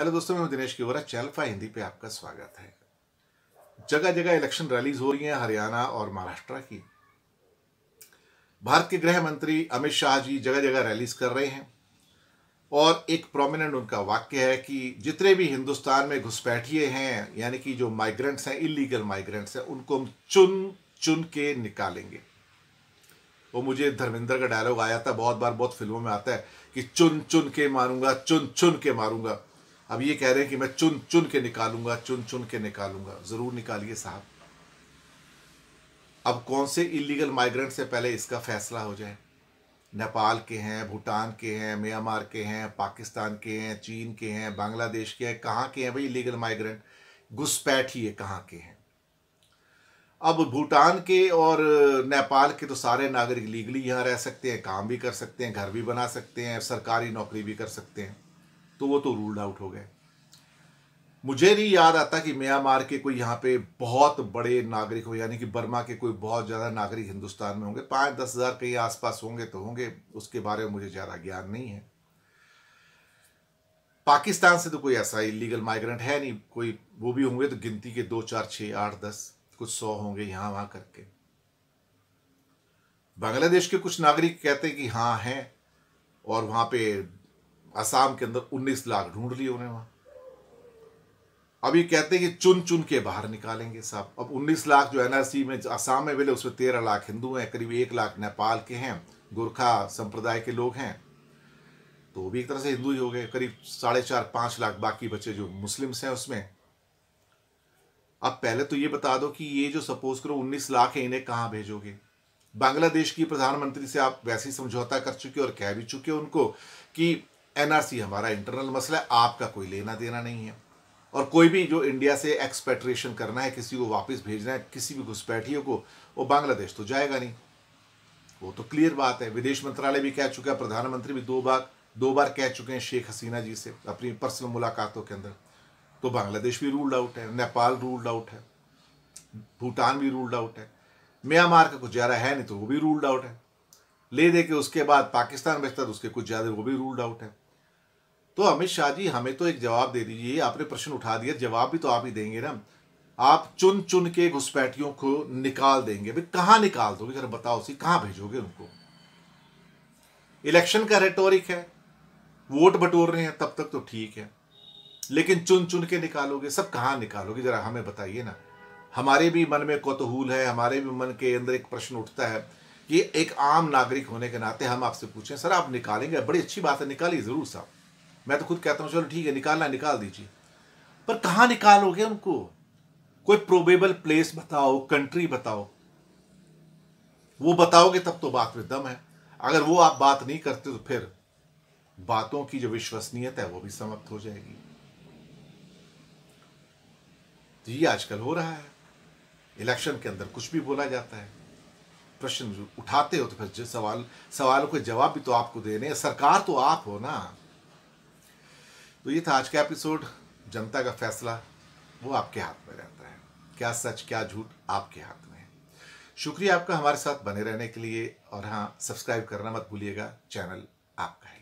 hello दोस्तों मैं दिनेश किवरा चैल्फा हिंदी पे आपका स्वागत है जगह जगह इलेक्शन रैलीज हो रही हैं हरियाणा और महाराष्ट्र की भारत के गृह मंत्री अमित शाह जी जगह जगह रैलीज कर रहे हैं और एक प्रोमिनेंट उनका वाक्य है कि जितने भी हिंदुस्तान में घुसपैठिए हैं यानी कि जो माइग्रेंट्स हैं इलीगल माइग्रेंट्स हैं उनको हम चुन चुन के निकालेंगे वो मुझे धर्मेंद्र का डायलॉग आया था बहुत बार बहुत फिल्मों में आता है कि चुन चुन के मारूंगा चुन चुन के मारूंगा अब ये कह रहे हैं कि मैं चुन चुन के निकालूंगा चुन चुन के निकालूंगा जरूर निकालिए साहब अब कौन से इलीगल माइग्रेंट से पहले इसका फैसला हो जाए नेपाल के हैं भूटान के हैं म्यांमार के हैं पाकिस्तान के हैं चीन के हैं बांग्लादेश के हैं कहाँ के हैं भाई इलीगल माइग्रेंट घुसपैठ ही है कहाँ के हैं अब भूटान के और नेपाल के तो सारे नागरिक लीगली यहाँ रह सकते हैं काम भी कर सकते हैं घर भी बना सकते हैं सरकारी नौकरी भी कर सकते हैं तो वो तो रूल्ड आउट हो गए मुझे नहीं याद आता कि म्यांमार के कोई यहाँ पे बहुत बड़े नागरिक हो यानी कि बर्मा के कोई बहुत ज़्यादा नागरिक हिंदुस्तान में होंगे पाँच दस हज़ार कहीं आसपास होंगे तो होंगे उसके बारे में मुझे ज़्यादा ज्ञान नहीं है पाकिस्तान से तो कोई ऐसा इलीगल माइग्रेंट है नहीं कोई वो भी होंगे तो गिनती के दो चार छः आठ दस कुछ सौ होंगे यहाँ वहाँ करके बांग्लादेश के कुछ नागरिक कहते हैं कि हाँ हैं और वहाँ पे असम के अंदर 19 लाख ढूंढ लिए उन्हें वहां अब ये कहते हैं कि चुन चुन के बाहर निकालेंगे साहब अब 19 लाख जो एनआरसी में असम में मिले उसमें तेरह लाख हिंदू हैं करीब एक लाख नेपाल के हैं गोरखा संप्रदाय के लोग हैं तो भी एक तरह से हिंदू ही हो गए करीब साढ़े चार पांच लाख बाकी बचे जो मुस्लिम्स हैं उसमें अब पहले तो ये बता दो कि ये जो सपोज करो 19 लाख है इन्हें कहाँ भेजोगे बांग्लादेश की प्रधानमंत्री से आप वैसे ही समझौता कर चुके और कह भी चुके उनको कि एनआरसी हमारा इंटरनल मसला है आपका कोई लेना देना नहीं है और कोई भी जो इंडिया से एक्सपेट्रेशन करना है किसी को वापस भेजना है किसी भी घुसपैठियों को वो बांग्लादेश तो जाएगा नहीं वो तो क्लियर बात है विदेश मंत्रालय भी कह चुका है प्रधानमंत्री भी दो बार दो बार कह चुके हैं शेख हसीना जी से अपनी पर्सनल मुलाकातों के अंदर तो बांग्लादेश भी रूल्ड आउट है नेपाल रूल्ड आउट है भूटान भी रूल्ड आउट है म्यांमार का कुछ ज़्यादा है नहीं तो वो भी रूल्ड आउट है ले दे के उसके बाद पाकिस्तान बेचता तो उसके कुछ ज़्यादा वो भी रूल्ड आउट है तो अमित शाह जी हमें तो एक जवाब दे दीजिए आपने प्रश्न उठा दिया जवाब भी तो आप ही देंगे ना आप चुन चुन के घुसपैठियों को निकाल देंगे भाई कहां निकाल दोगे जरा बताओ सी कहां भेजोगे उनको इलेक्शन का रेटोरिक है वोट बटोर रहे हैं तब तक तो ठीक है लेकिन चुन चुन के निकालोगे सब कहां निकालोगे जरा हमें बताइए ना हमारे भी मन में कौतूहूल है हमारे भी मन के अंदर एक प्रश्न उठता है कि एक आम नागरिक होने के नाते हम आपसे पूछें सर आप निकालेंगे बड़ी अच्छी बात है निकालिए ज़रूर साहब मैं तो खुद कहता हूँ चलो ठीक है निकालना निकाल दीजिए पर कहाँ निकालोगे उनको कोई प्रोबेबल प्लेस बताओ कंट्री बताओ वो बताओगे तब तो बात में दम है अगर वो आप बात नहीं करते तो फिर बातों की जो विश्वसनीयता है वो भी समाप्त हो जाएगी तो ये आजकल हो रहा है इलेक्शन के अंदर कुछ भी बोला जाता है प्रश्न उठाते हो तो फिर सवाल सवालों के जवाब भी तो आपको देने सरकार तो आप हो ना तो ये था आज का एपिसोड जनता का फैसला वो आपके हाथ में रहता है क्या सच क्या झूठ आपके हाथ में है शुक्रिया आपका हमारे साथ बने रहने के लिए और हाँ सब्सक्राइब करना मत भूलिएगा चैनल आपका है